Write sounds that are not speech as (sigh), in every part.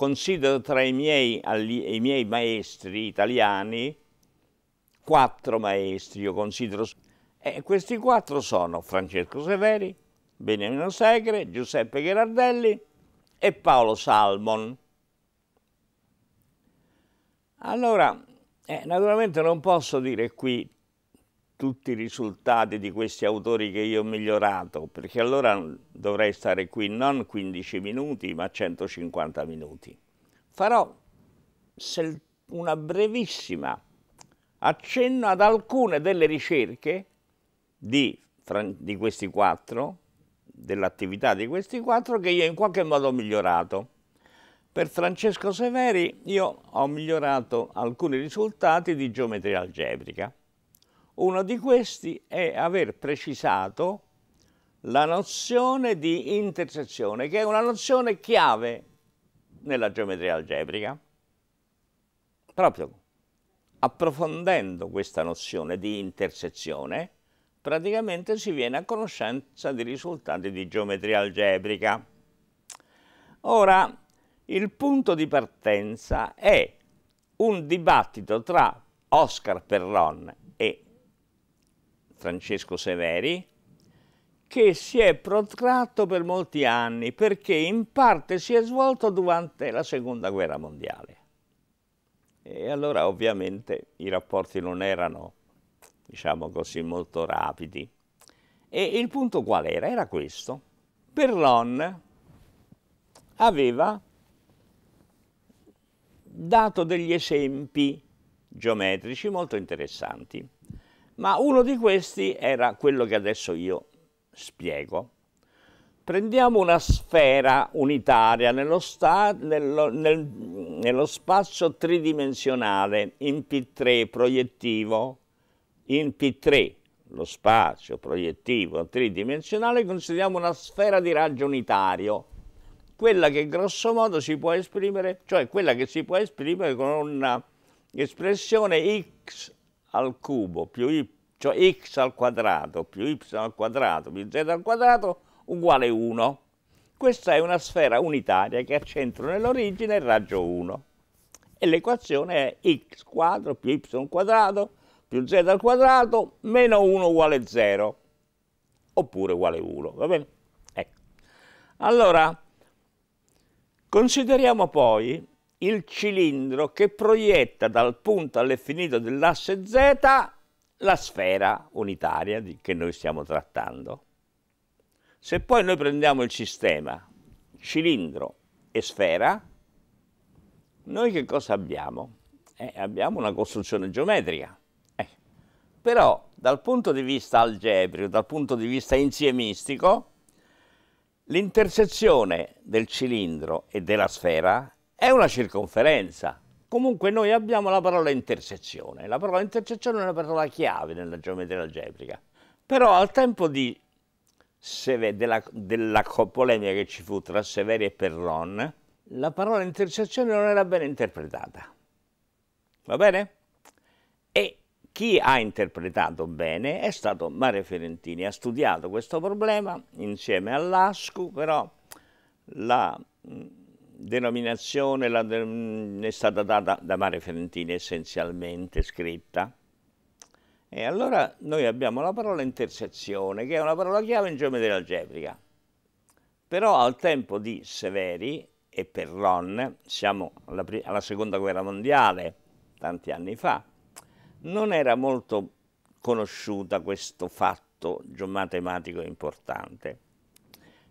considero tra i miei, alli, i miei maestri italiani quattro maestri, io considero. E questi quattro sono Francesco Severi, Beniamino Segre, Giuseppe Gherardelli e Paolo Salmon. Allora, eh, naturalmente non posso dire qui tutti i risultati di questi autori che io ho migliorato, perché allora dovrei stare qui non 15 minuti, ma 150 minuti. Farò una brevissima accenno ad alcune delle ricerche di, di questi quattro, dell'attività di questi quattro, che io in qualche modo ho migliorato. Per Francesco Severi io ho migliorato alcuni risultati di geometria algebrica uno di questi è aver precisato la nozione di intersezione, che è una nozione chiave nella geometria algebrica. Proprio approfondendo questa nozione di intersezione, praticamente si viene a conoscenza dei risultati di geometria algebrica. Ora, il punto di partenza è un dibattito tra Oscar Perron e Francesco Severi, che si è protratto per molti anni perché in parte si è svolto durante la Seconda Guerra Mondiale. E allora ovviamente i rapporti non erano, diciamo così, molto rapidi. E il punto qual era? Era questo. Perlon aveva dato degli esempi geometrici molto interessanti ma uno di questi era quello che adesso io spiego. Prendiamo una sfera unitaria nello, nello, nel, nello spazio tridimensionale in P3 proiettivo, in P3 lo spazio proiettivo tridimensionale consideriamo una sfera di raggio unitario, quella che grossomodo si può esprimere, cioè quella che si può esprimere con un'espressione x al cubo più y, cioè x al quadrato più y al quadrato più z al quadrato uguale 1. Questa è una sfera unitaria che ha centro nell'origine il raggio 1 e l'equazione è x quadro più y quadrato più z al quadrato meno 1 uguale 0 oppure uguale 1, va bene? Ecco. Allora, consideriamo poi il cilindro che proietta dal punto all'infinito dell'asse Z la sfera unitaria che noi stiamo trattando. Se poi noi prendiamo il sistema cilindro e sfera, noi che cosa abbiamo? Eh, abbiamo una costruzione geometrica. Eh. Però dal punto di vista algebrico, dal punto di vista insiemistico, l'intersezione del cilindro e della sfera è una circonferenza. Comunque noi abbiamo la parola intersezione. La parola intersezione è una parola chiave nella geometria algebrica. Però al tempo di, della, della polemica che ci fu tra Severi e Perron, la parola intersezione non era ben interpretata. Va bene? E chi ha interpretato bene è stato Mario Fiorentini. Ha studiato questo problema insieme all'ASCU, però la denominazione la de mm, è stata data da Mare Ferentini essenzialmente scritta. E allora noi abbiamo la parola intersezione, che è una parola chiave in geometria algebrica. Però al tempo di Severi e Perron, siamo alla, alla Seconda Guerra Mondiale, tanti anni fa, non era molto conosciuta questo fatto matematico importante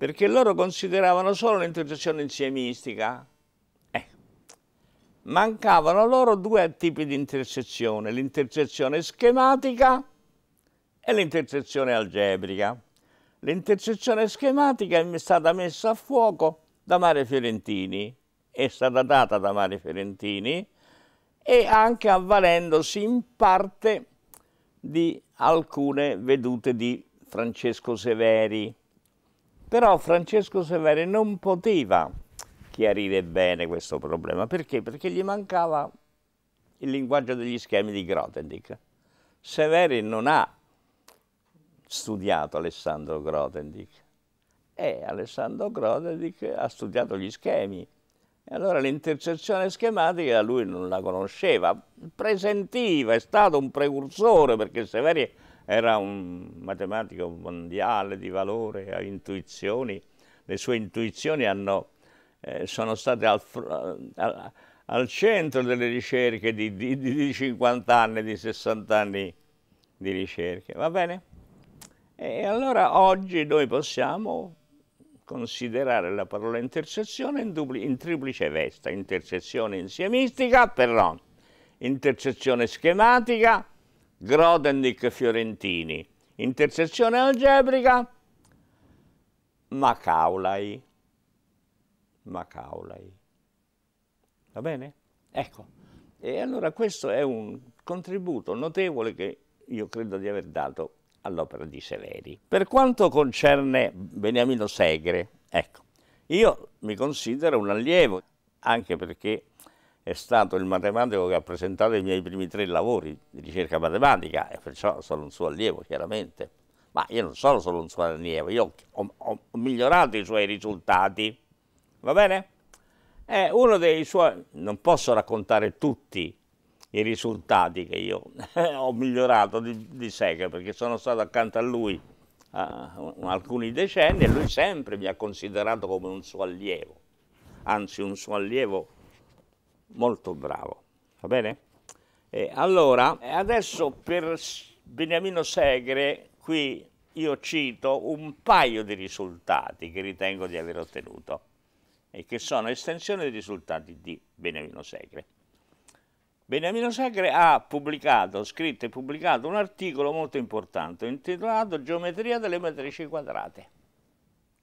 perché loro consideravano solo l'intercessione insiemistica. Eh. Mancavano loro due tipi di intercessione, l'intercessione schematica e l'intercessione algebrica. L'intercessione schematica è stata messa a fuoco da Mare Fiorentini, è stata data da Mare Fiorentini e anche avvalendosi in parte di alcune vedute di Francesco Severi però Francesco Severi non poteva chiarire bene questo problema. Perché? Perché gli mancava il linguaggio degli schemi di Grothendieck. Severi non ha studiato Alessandro Grothendieck e Alessandro Grothendieck ha studiato gli schemi. E allora l'intersezione schematica lui non la conosceva, presentiva, è stato un precursore perché Severi era un matematico mondiale di valore, ha intuizioni, le sue intuizioni hanno, eh, sono state al, al, al, centro delle ricerche di, di, di 50 anni, di 60 anni di ricerche, va bene? E allora oggi noi possiamo considerare la parola intersezione in, dupli, in triplice vesta, intersezione insiemistica, però, intersezione schematica Grothendieck Fiorentini, intersezione algebrica, Macaulay. Macaulay. Va bene? Ecco. E allora questo è un contributo notevole che io credo di aver dato all'opera di Severi. Per quanto concerne Beniamino Segre, ecco, io mi considero un allievo, anche perché è stato il matematico che ha presentato i miei primi tre lavori di ricerca matematica e perciò sono un suo allievo chiaramente. Ma io non sono solo un suo allievo, io ho, ho migliorato i suoi risultati, va bene? È uno dei suoi, non posso raccontare tutti i risultati che io (laughs) ho migliorato di, di Sega perché sono stato accanto a lui uh, alcuni decenni e lui sempre mi ha considerato come un suo allievo, anzi un suo allievo molto bravo, va bene? E allora, adesso per Beniamino Segre, qui io cito un paio di risultati che ritengo di aver ottenuto e che sono estensione dei risultati di Beniamino Segre. Beniamino Segre ha pubblicato, scritto e pubblicato un articolo molto importante intitolato Geometria delle matrici quadrate.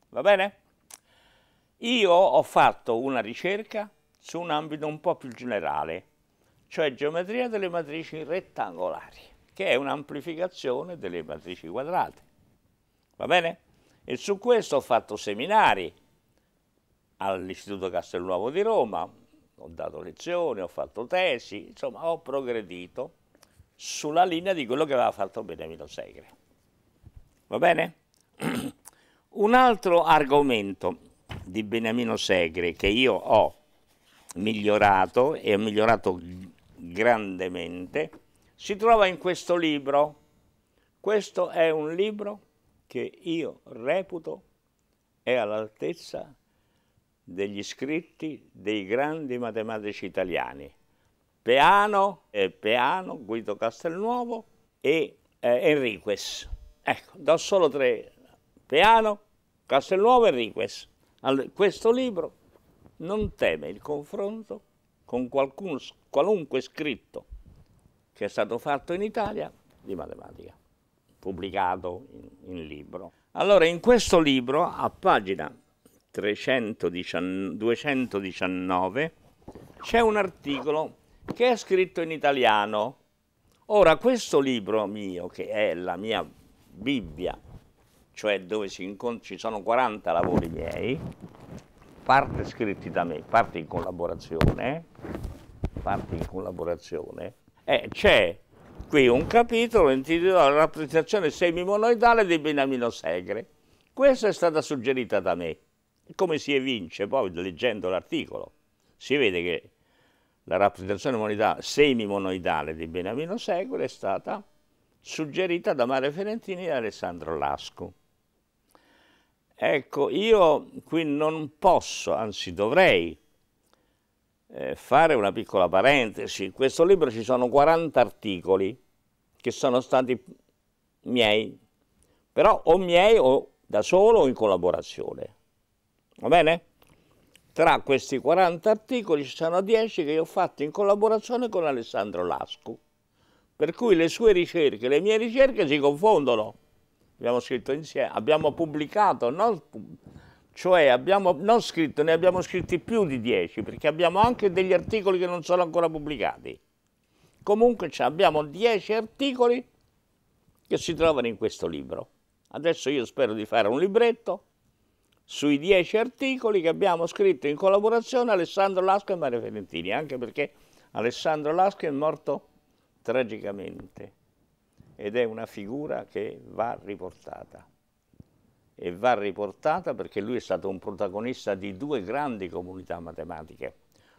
Va bene? Io ho fatto una ricerca su un ambito un po' più generale, cioè geometria delle matrici rettangolari, che è un'amplificazione delle matrici quadrate. Va bene? E su questo ho fatto seminari all'Istituto Castelnuovo di Roma, ho dato lezioni, ho fatto tesi, insomma ho progredito sulla linea di quello che aveva fatto Benevito Segre. Va bene? (clears throat) Un altro argomento di Beniamino Segre che io ho migliorato e ha migliorato grandemente, si trova in questo libro. Questo è un libro che io reputo è all'altezza degli scritti dei grandi matematici italiani, Peano, e Peano Guido Castelnuovo e eh, Enriquez. Ecco, do solo tre, Peano, Castelnuovo e Enriquez. Allora, questo libro non teme il confronto con qualcuno, qualunque scritto che è stato fatto in Italia di matematica, pubblicato in, in libro. Allora, in questo libro, a pagina 319, 219, c'è un articolo che è scritto in italiano. Ora, questo libro mio, che è la mia Bibbia, cioè dove ci sono 40 lavori miei, parte scritti da me, parte in collaborazione, parte in collaborazione, eh, c'è qui un capitolo intitolato Rappresentazione semimonoidale di Beniamino Segre. Questa è stata suggerita da me. Come si evince poi leggendo l'articolo? Si vede che la rappresentazione semimonoidale di Beniamino Segre è stata suggerita da Mario Ferentini e Alessandro Lasco. Ecco, io qui non posso, anzi dovrei, eh, fare una piccola parentesi. In questo libro ci sono 40 articoli che sono stati miei, però o miei o da solo o in collaborazione. Va bene? Tra questi 40 articoli ci sono 10 che io ho fatto in collaborazione con Alessandro Lascu, per cui le sue ricerche e le mie ricerche si confondono abbiamo scritto insieme, abbiamo pubblicato, non, cioè abbiamo non scritto, ne abbiamo scritti più di dieci, perché abbiamo anche degli articoli che non sono ancora pubblicati. Comunque abbiamo dieci articoli che si trovano in questo libro. Adesso io spero di fare un libretto sui dieci articoli che abbiamo scritto in collaborazione Alessandro Lasco e Mario Ferentini, anche perché Alessandro Lasco è morto tragicamente ed è una figura che va riportata. E va riportata perché lui è stato un protagonista di due grandi comunità matematiche.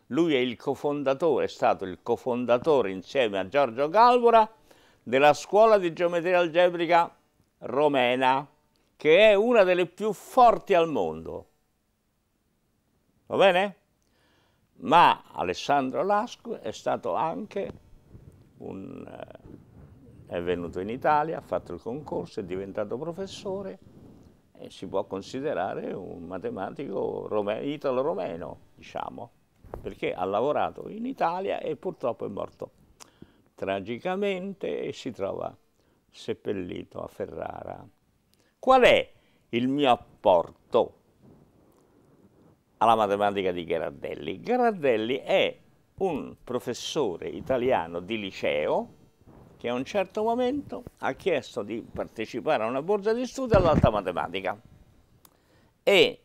Lui è il cofondatore, è stato il cofondatore insieme a Giorgio Calvora della scuola di geometria algebrica romena, che è una delle più forti al mondo. Va bene? Ma Alessandro Lascu è stato anche un eh, è venuto in Italia, ha fatto il concorso, è diventato professore e si può considerare un matematico italo-romeno, diciamo, perché ha lavorato in Italia e purtroppo è morto tragicamente e si trova seppellito a Ferrara. Qual è il mio apporto alla matematica di Gherardelli? Gherardelli è un professore italiano di liceo che a un certo momento ha chiesto di partecipare a una borsa di studio all'alta matematica e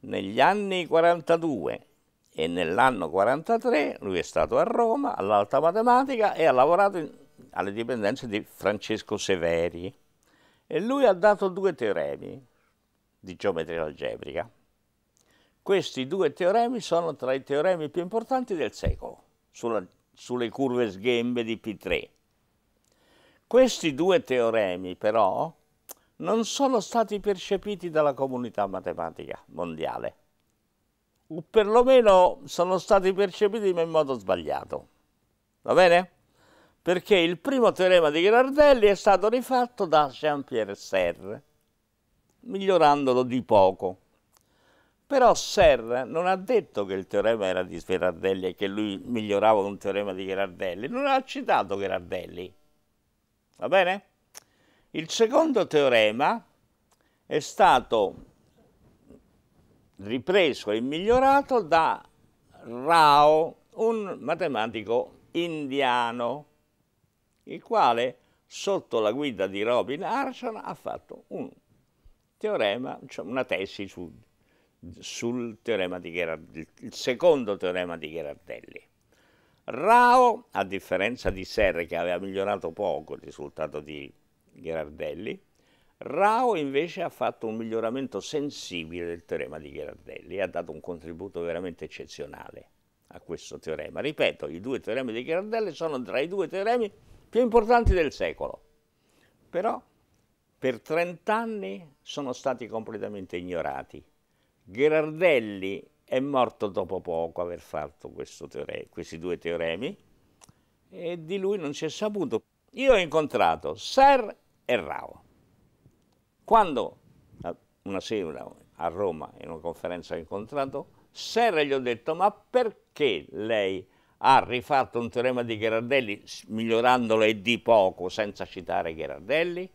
negli anni 42 e nell'anno 43 lui è stato a Roma all'alta matematica e ha lavorato in, alle dipendenze di Francesco Severi e lui ha dato due teoremi di geometria algebrica. Questi due teoremi sono tra i teoremi più importanti del secolo sulla, sulle curve sghembe di P3 questi due teoremi però non sono stati percepiti dalla comunità matematica mondiale, o perlomeno sono stati percepiti in modo sbagliato. Va bene? Perché il primo teorema di Girardelli è stato rifatto da Jean-Pierre Serre, migliorandolo di poco. Però Serre non ha detto che il teorema era di Girardelli e che lui migliorava un teorema di Girardelli, non ha citato Girardelli Va bene? Il secondo teorema è stato ripreso e migliorato da Rao, un matematico indiano, il quale sotto la guida di Robin Arson ha fatto un teorema, cioè una tesi su, sul teorema di Gherardelli, il secondo teorema di Gherardelli. Rao, a differenza di Serre che aveva migliorato poco il risultato di Gherardelli, Rao invece ha fatto un miglioramento sensibile del teorema di Gherardelli e ha dato un contributo veramente eccezionale a questo teorema. Ripeto, i due teoremi di Gherardelli sono tra i due teoremi più importanti del secolo, però per 30 anni sono stati completamente ignorati. Gherardelli è morto dopo poco aver fatto teorema, questi due teoremi e di lui non si è saputo. Io ho incontrato Ser e Rao. Quando una sera a Roma in una conferenza ho incontrato Ser e gli ho detto ma perché lei ha rifatto un teorema di Gherardelli migliorandolo e di poco senza citare Gherardelli?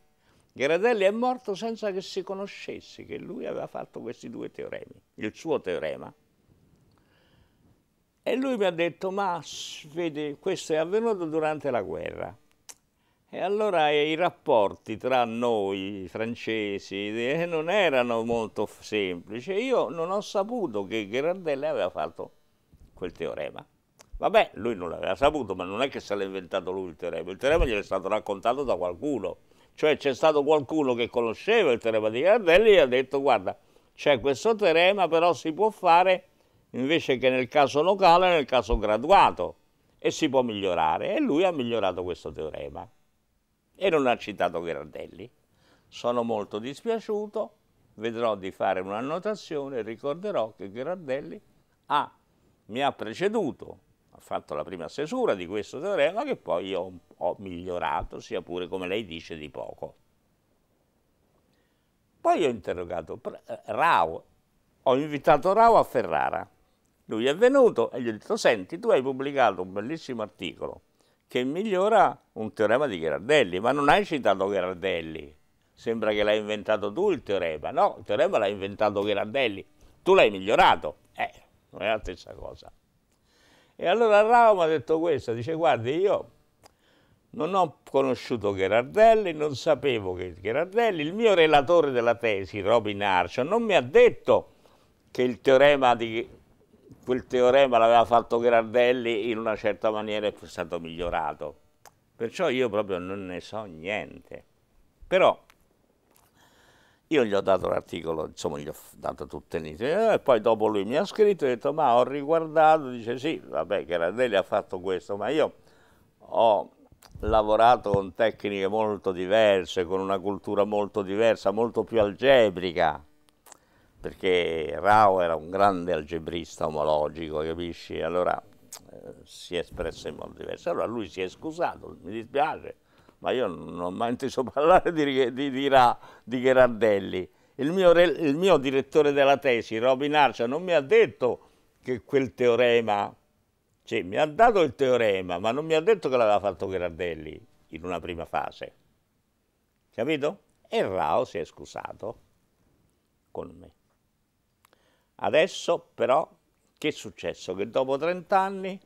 Gherardelli è morto senza che si conoscesse che lui aveva fatto questi due teoremi, il suo teorema e lui mi ha detto, ma vedi, questo è avvenuto durante la guerra. E allora i rapporti tra noi, francesi, eh, non erano molto semplici. Io non ho saputo che Grandelli aveva fatto quel teorema. Vabbè, lui non l'aveva saputo, ma non è che se l'ha inventato lui il teorema. Il teorema gli è stato raccontato da qualcuno. Cioè c'è stato qualcuno che conosceva il teorema di Grandelli e gli ha detto, guarda, c'è questo teorema, però si può fare invece che nel caso locale nel caso graduato e si può migliorare. E lui ha migliorato questo teorema e non ha citato Gherardelli Sono molto dispiaciuto, vedrò di fare un'annotazione e ricorderò che Gherardelli ha, mi ha preceduto, ha fatto la prima stesura di questo teorema che poi io ho, ho migliorato, sia pure come lei dice di poco. Poi ho interrogato Rao, ho invitato Rao a Ferrara lui è venuto e gli ho detto, senti, tu hai pubblicato un bellissimo articolo che migliora un teorema di Gherardelli, ma non hai citato Gherardelli. Sembra che l'hai inventato tu il teorema. No, il teorema l'ha inventato Gherardelli. Tu l'hai migliorato. Eh, non è la stessa cosa. E allora Rao mi ha detto questo, dice guardi io non ho conosciuto Gherardelli, non sapevo che Gherardelli, il mio relatore della tesi, Robin Archer, non mi ha detto che il teorema di quel teorema l'aveva fatto Grandelli in una certa maniera è stato migliorato. Perciò io proprio non ne so niente. Però io gli ho dato l'articolo, insomma gli ho dato tutte le idee, eh, e poi dopo lui mi ha scritto e ha detto ma ho riguardato, dice sì, vabbè Grandelli ha fatto questo, ma io ho lavorato con tecniche molto diverse, con una cultura molto diversa, molto più algebrica, perché Rao era un grande algebrista omologico, capisci? Allora eh, si è espresso in modo diverso. Allora lui si è scusato, mi dispiace, ma io non ho mai inteso (laughs) parlare di, di, di, Ra, di Gherardelli. Il mio, il mio direttore della tesi, Robin Arcia, non mi ha detto che quel teorema, cioè mi ha dato il teorema, ma non mi ha detto che l'aveva fatto Gherardelli in una prima fase. Capito? E Rao si è scusato con me. Adesso però che è successo? Che dopo 30 anni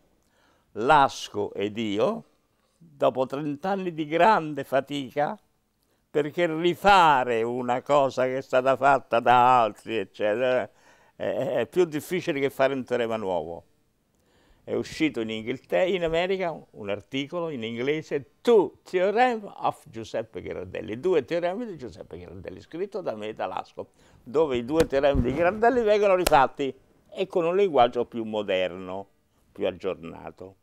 Lasco ed io, dopo 30 anni di grande fatica, perché rifare una cosa che è stata fatta da altri, eccetera, è più difficile che fare un teorema nuovo è uscito in, in America un articolo in inglese Two Theorem of Giuseppe Grandelli, due teoremi di Giuseppe Grandelli, scritto da me e da Lasco, dove i due teoremi di Grandelli vengono rifatti e con un linguaggio più moderno, più aggiornato.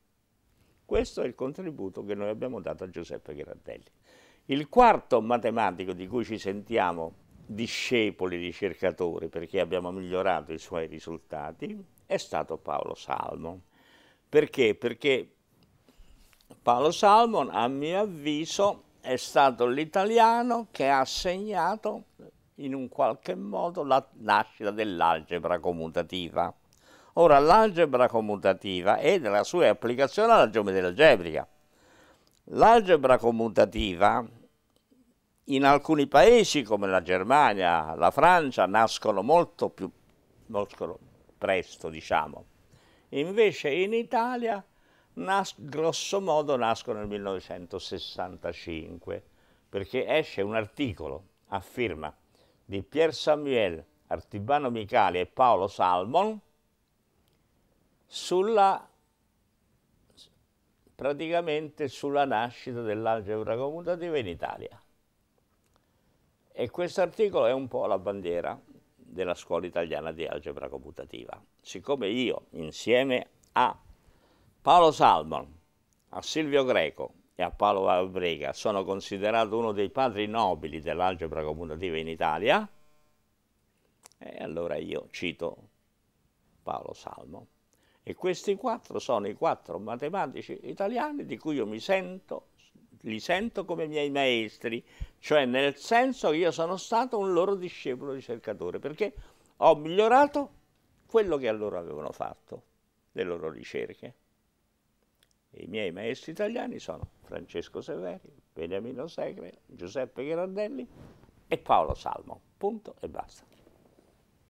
Questo è il contributo che noi abbiamo dato a Giuseppe Grandelli. Il quarto matematico di cui ci sentiamo discepoli, ricercatori, perché abbiamo migliorato i suoi risultati, è stato Paolo Salmo perché? Perché Paolo Salmon, a mio avviso, è stato l'italiano che ha segnato in un qualche modo la nascita dell'algebra commutativa. Ora, l'algebra commutativa è della sua applicazione alla geometria algebrica. L'algebra commutativa in alcuni paesi come la Germania, la Francia, nascono molto più nascono presto, diciamo. Invece in Italia, nas- grosso modo, nascono nel 1965, perché esce un articolo a firma di Pier Samuel, Artibano Micali e Paolo Salmon sulla praticamente sulla nascita dell'algebra commutativa in Italia. E questo articolo è un po' la bandiera della Scuola Italiana di Algebra Commutativa. Siccome io, insieme a Paolo Salmon, a Silvio Greco e a Paolo Valbrega, sono considerato uno dei padri nobili dell'algebra commutativa in Italia, e allora io cito Paolo Salmon. E questi quattro sono i quattro matematici italiani di cui io mi sento li sento come miei maestri, cioè nel senso che io sono stato un loro discepolo ricercatore, perché ho migliorato quello che loro avevano fatto, le loro ricerche. I miei maestri italiani sono Francesco Severi, Beniamino Segre, Giuseppe Gherardelli e Paolo Salmo. Punto e basta.